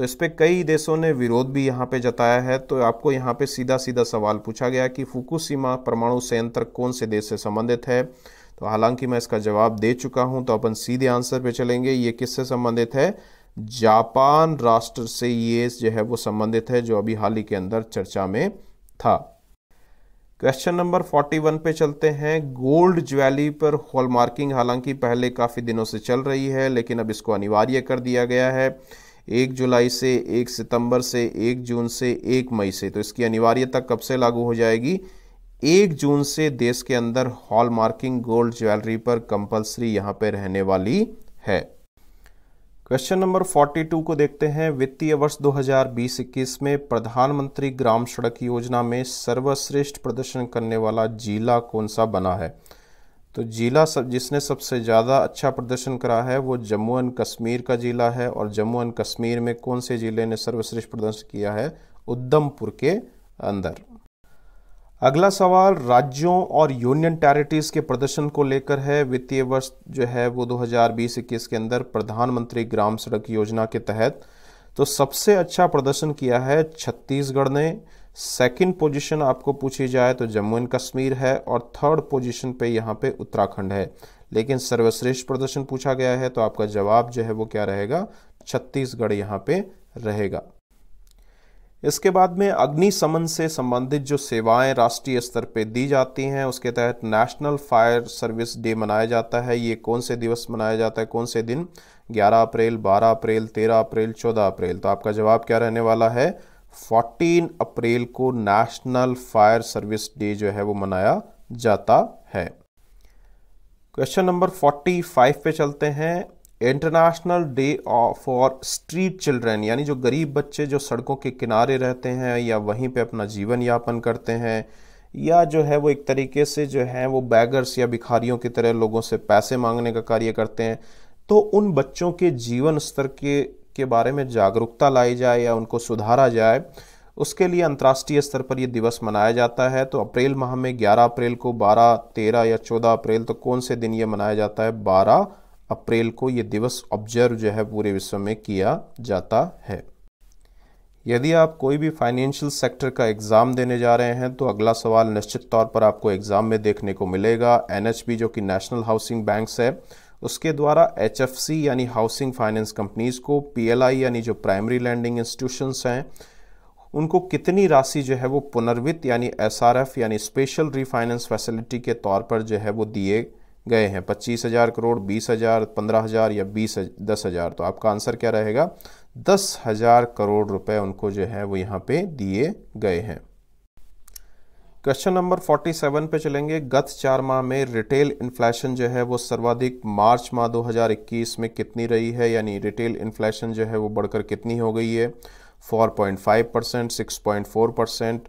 तो इस पर कई देशों ने विरोध भी यहाँ पे जताया है तो आपको यहाँ पे सीधा सीधा सवाल पूछा गया कि फुकुशीमा परमाणु संयंत्र कौन से देश से संबंधित है तो हालांकि मैं इसका जवाब दे चुका हूँ तो अपन सीधे आंसर पे चलेंगे ये किससे संबंधित है जापान राष्ट्र से ये जो है वो संबंधित है जो अभी हाल ही के अंदर चर्चा में था क्वेश्चन नंबर 41 पे चलते हैं गोल्ड ज्वेलरी पर हॉलमार्किंग हालांकि पहले काफ़ी दिनों से चल रही है लेकिन अब इसको अनिवार्य कर दिया गया है एक जुलाई से एक सितंबर से एक जून से एक मई से तो इसकी अनिवार्यता कब से लागू हो जाएगी एक जून से देश के अंदर हॉल मार्किंग गोल्ड ज्वेलरी पर कंपलसरी यहां पर रहने वाली है क्वेश्चन नंबर 42 को देखते हैं वित्तीय वर्ष 2020-21 में प्रधानमंत्री ग्राम सड़क योजना में सर्वश्रेष्ठ प्रदर्शन करने वाला जिला कौन सा बना है तो जिला सब जिसने सबसे ज़्यादा अच्छा प्रदर्शन करा है वो जम्मू एंड कश्मीर का ज़िला है और जम्मू एंड कश्मीर में कौन से ज़िले ने सर्वश्रेष्ठ प्रदर्शन किया है उधमपुर के अंदर अगला सवाल राज्यों और यूनियन टेरिटरीज के प्रदर्शन को लेकर है वित्तीय वर्ष जो है वो 2020-21 के अंदर प्रधानमंत्री ग्राम सड़क योजना के तहत तो सबसे अच्छा प्रदर्शन किया है छत्तीसगढ़ ने सेकंड पोजीशन आपको पूछी जाए तो जम्मू एंड कश्मीर है और थर्ड पोजीशन पे यहाँ पे उत्तराखंड है लेकिन सर्वश्रेष्ठ प्रदर्शन पूछा गया है तो आपका जवाब जो है वो क्या रहेगा छत्तीसगढ़ यहाँ पे रहेगा इसके बाद में अग्नि समन से संबंधित जो सेवाएं राष्ट्रीय स्तर पे दी जाती हैं उसके तहत नेशनल फायर सर्विस डे मनाया जाता है ये कौन से दिवस मनाया जाता है कौन से दिन 11 अप्रैल 12 अप्रैल 13 अप्रैल 14 अप्रैल तो आपका जवाब क्या रहने वाला है 14 अप्रैल को नेशनल फायर सर्विस डे जो है वो मनाया जाता है क्वेश्चन नंबर 45 पे चलते हैं international day for street children यानी जो गरीब बच्चे जो सड़कों के किनारे रहते हैं या वहीं पे अपना जीवन यापन करते हैं या जो है वो एक तरीके से जो है वो बैगर्स या भिखारियों की तरह लोगों से पैसे मांगने का कार्य करते हैं तो उन बच्चों के जीवन स्तर के के बारे में जागरूकता लाई जाए या उनको सुधारा जाए उसके लिए अंतर्राष्ट्रीय स्तर पर यह दिवस मनाया जाता है तो अप्रैल माह में 11 अप्रैल को 12, 13 या 14 अप्रैल तो कौन से दिन ये मनाया जाता है 12 अप्रैल को ये दिवस ऑब्जर्व जो है पूरे विश्व में किया जाता है यदि आप कोई भी फाइनेंशियल सेक्टर का एग्ज़ाम देने जा रहे हैं तो अगला सवाल निश्चित तौर पर आपको एग्ज़ाम में देखने को मिलेगा एन जो कि नेशनल हाउसिंग बैंक्स है उसके द्वारा एच यानी हाउसिंग फाइनेंस कंपनीज को पी यानी जो प्राइमरी लैंडिंग इंस्टीट्यूशंस हैं उनको कितनी राशि जो है वो पुनर्वित यानी एस यानी स्पेशल रीफाइनेंस फैसिलिटी के तौर पर जो है वो दिए गए हैं पच्चीस हज़ार करोड़ बीस हज़ार पंद्रह हज़ार या बीस दस हज़ार तो आपका आंसर क्या रहेगा दस हज़ार करोड़ रुपए उनको जो है वो यहाँ पे दिए गए हैं क्वेश्चन नंबर 47 पे चलेंगे गत चार माह में रिटेल इन्फ्लेशन जो है वो सर्वाधिक मार्च माह 2021 में कितनी रही है यानी रिटेल इन्फ्लेशन जो है वो बढ़कर कितनी हो गई है 4.5 परसेंट सिक्स परसेंट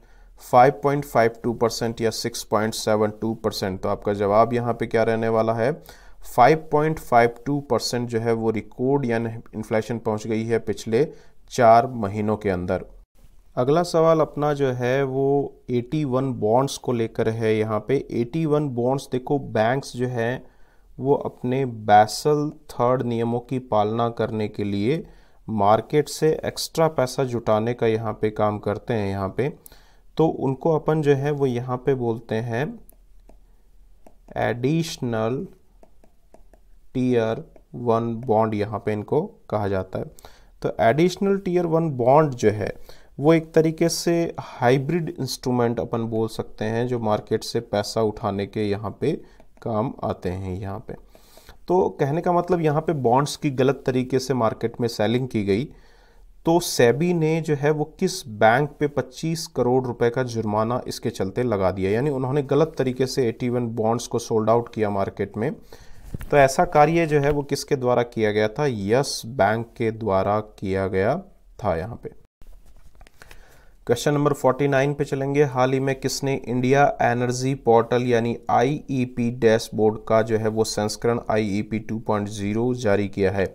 5.52 परसेंट या 6.72 परसेंट तो आपका जवाब यहाँ पे क्या रहने वाला है 5.52 परसेंट जो है वो रिकॉर्ड यानी इन्फ्लेशन पहुँच गई है पिछले चार महीनों के अंदर अगला सवाल अपना जो है वो 81 बॉन्ड्स को लेकर है यहाँ पे 81 बॉन्ड्स देखो बैंक्स जो है वो अपने बैसल थर्ड नियमों की पालना करने के लिए मार्केट से एक्स्ट्रा पैसा जुटाने का यहाँ पे काम करते हैं यहाँ पे तो उनको अपन जो है वो यहाँ पे बोलते हैं एडिशनल टीयर वन बॉन्ड यहाँ पे इनको कहा जाता है तो एडिशनल टीयर वन बॉन्ड जो है वो एक तरीके से हाइब्रिड इंस्ट्रूमेंट अपन बोल सकते हैं जो मार्केट से पैसा उठाने के यहाँ पे काम आते हैं यहाँ पे तो कहने का मतलब यहाँ पे बॉन्ड्स की गलत तरीके से मार्केट में सेलिंग की गई तो सेबी ने जो है वो किस बैंक पे 25 करोड़ रुपए का जुर्माना इसके चलते लगा दिया यानी उन्होंने गलत तरीके से 81 बॉन्ड्स को सोल्ड आउट किया मार्केट में तो ऐसा कार्य जो है वो किसके द्वारा किया गया था यस बैंक के द्वारा किया गया था यहाँ पे क्वेश्चन नंबर 49 पे चलेंगे हाल ही में किसने इंडिया एनर्जी पोर्टल यानी आईईपी e डैशबोर्ड का जो है वो संस्करण आईईपी e 2.0 जारी किया है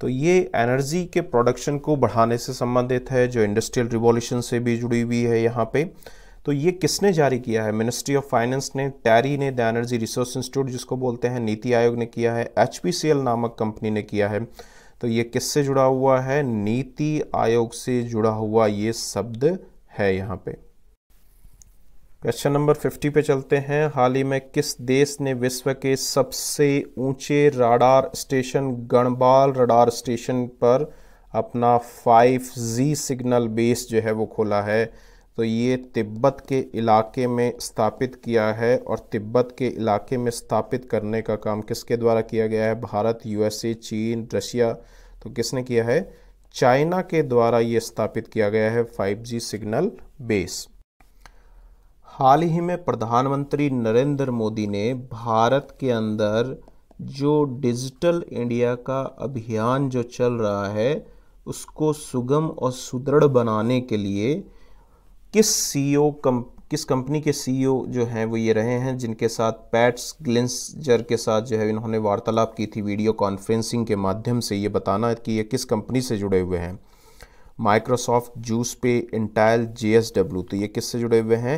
तो ये एनर्जी के प्रोडक्शन को बढ़ाने से संबंधित है जो इंडस्ट्रियल रिवॉल्यूशन से भी जुड़ी हुई है यहाँ पे तो ये किसने जारी किया है मिनिस्ट्री ऑफ फाइनेंस ने टैरी ने द एनर्जी रिसोर्स इंस्टीट्यूट जिसको बोलते हैं नीति आयोग ने किया है एच नामक कंपनी ने किया है तो ये किससे जुड़ा हुआ है नीति आयोग से जुड़ा हुआ ये शब्द है यहाँ पे क्वेश्चन नंबर फिफ्टी पे चलते हैं हाल ही में किस देश ने विश्व के सबसे ऊंचे radar station Ganbal radar station पर अपना 5G सिग्नल बेस जो है वो खोला है तो ये तिब्बत के इलाके में स्थापित किया है और तिब्बत के इलाके में स्थापित करने का काम किसके द्वारा किया गया है भारत यूएसए चीन रशिया तो किसने किया है चाइना के द्वारा ये स्थापित किया गया है 5G सिग्नल बेस हाल ही में प्रधानमंत्री नरेंद्र मोदी ने भारत के अंदर जो डिजिटल इंडिया का अभियान जो चल रहा है उसको सुगम और सुदृढ़ बनाने के लिए किस सीईओ e कंप किस कंपनी के सीईओ e जो हैं वो ये रहे हैं जिनके साथ पैट्स ग्लिंसजर के साथ जो है इन्होंने वार्तालाप की थी वीडियो कॉन्फ्रेंसिंग के माध्यम से ये बताना कि ये किस कंपनी से जुड़े हुए हैं माइक्रोसॉफ्ट जूस पे इंटाइल जे तो ये किससे जुड़े हुए हैं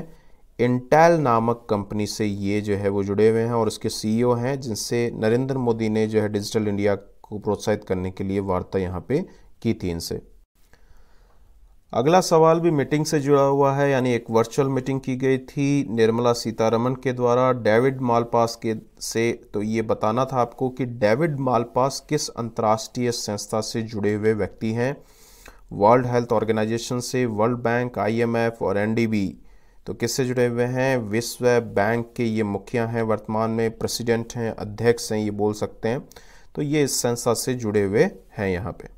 इंटेल नामक कंपनी से ये जो है वो जुड़े हुए हैं और इसके सी e हैं जिनसे नरेंद्र मोदी ने जो है डिजिटल इंडिया को प्रोत्साहित करने के लिए वार्ता यहाँ पे की थी इनसे अगला सवाल भी मीटिंग से जुड़ा हुआ है यानी एक वर्चुअल मीटिंग की गई थी निर्मला सीतारमन के द्वारा डेविड मालपास के से तो ये बताना था आपको कि डेविड मालपास किस अंतर्राष्ट्रीय संस्था से जुड़े हुए व्यक्ति हैं वर्ल्ड हेल्थ ऑर्गेनाइजेशन से वर्ल्ड बैंक आईएमएफ और एनडीबी तो किससे जुड़े हुए हैं विश्व बैंक के ये मुखिया हैं वर्तमान में प्रेसिडेंट हैं अध्यक्ष हैं ये बोल सकते हैं तो ये इस संस्था से जुड़े हुए हैं यहाँ पे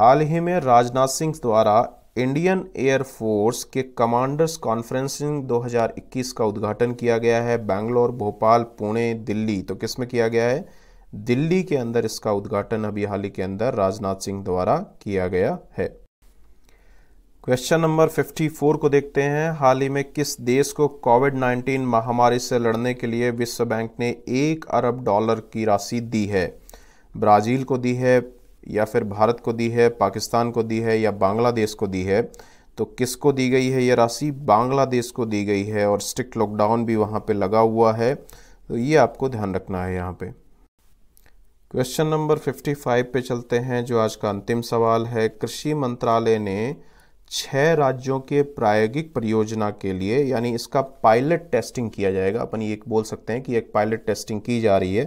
हाल ही में राजनाथ सिंह द्वारा इंडियन एयरफोर्स के कमांडर्स कॉन्फ्रेंसिंग 2021 का उद्घाटन किया गया है बैंगलोर भोपाल पुणे दिल्ली तो किस में किया गया है दिल्ली के अंदर इसका उद्घाटन अभी हाल ही के अंदर राजनाथ सिंह द्वारा किया गया है क्वेश्चन नंबर 54 को देखते हैं हाल ही में किस देश को कोविड 19 महामारी से लड़ने के लिए विश्व बैंक ने एक अरब डॉलर की राशि दी है ब्राज़ील को दी है या फिर भारत को दी है पाकिस्तान को दी है या बांग्लादेश को दी है तो किसको दी गई है ये राशि बांग्लादेश को दी गई है और स्ट्रिक्ट लॉकडाउन भी वहाँ पे लगा हुआ है तो ये आपको ध्यान रखना है यहाँ पे क्वेश्चन नंबर 55 पे चलते हैं जो आज का अंतिम सवाल है कृषि मंत्रालय ने छः राज्यों के प्रायोगिक परियोजना के लिए यानी इसका पायलट टेस्टिंग किया जाएगा अपन ये बोल सकते हैं कि एक पायलट टेस्टिंग की जा रही है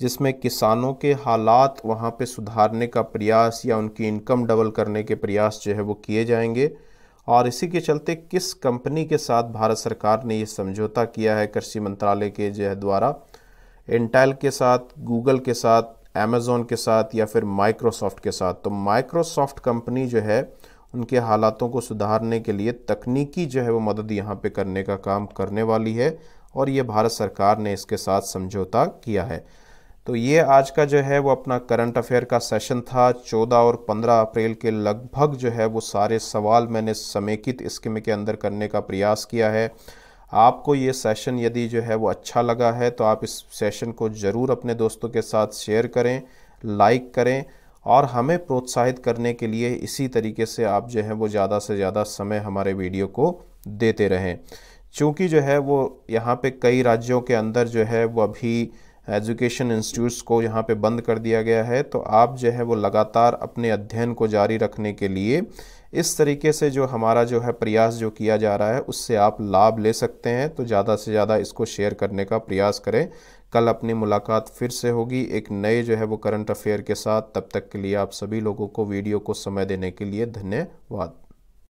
जिसमें किसानों के हालात वहाँ पे सुधारने का प्रयास या उनकी इनकम डबल करने के प्रयास जो है वो किए जाएंगे और इसी के चलते किस कंपनी के साथ भारत सरकार ने ये समझौता किया है कृषि मंत्रालय के जो है द्वारा इंटेल के साथ गूगल के साथ अमेज़ोन के साथ या फिर माइक्रोसॉफ्ट के साथ तो माइक्रोसॉफ्ट कंपनी जो है उनके हालातों को सुधारने के लिए तकनीकी जो है वो मदद यहाँ पे करने का काम करने वाली है और ये भारत सरकार ने इसके साथ समझौता किया है तो ये आज का जो है वो अपना करंट अफेयर का सेशन था 14 और 15 अप्रैल के लगभग जो है वो सारे सवाल मैंने समेकित स्कीम के अंदर करने का प्रयास किया है आपको ये सेशन यदि जो है वो अच्छा लगा है तो आप इस सेशन को ज़रूर अपने दोस्तों के साथ शेयर करें लाइक करें और हमें प्रोत्साहित करने के लिए इसी तरीके से आप जो है वो ज़्यादा से ज़्यादा समय हमारे वीडियो को देते रहें चूँकि जो है वो यहाँ पे कई राज्यों के अंदर जो है वो अभी एजुकेशन इंस्टीट्यूट्स को यहाँ पे बंद कर दिया गया है तो आप जो है वो लगातार अपने अध्ययन को जारी रखने के लिए इस तरीके से जो हमारा जो है प्रयास जो किया जा रहा है उससे आप लाभ ले सकते हैं तो ज़्यादा से ज़्यादा इसको शेयर करने का प्रयास करें कल अपनी मुलाकात फिर से होगी एक नए जो है वो करंट अफेयर के साथ तब तक के लिए आप सभी लोगों को वीडियो को समय देने के लिए धन्यवाद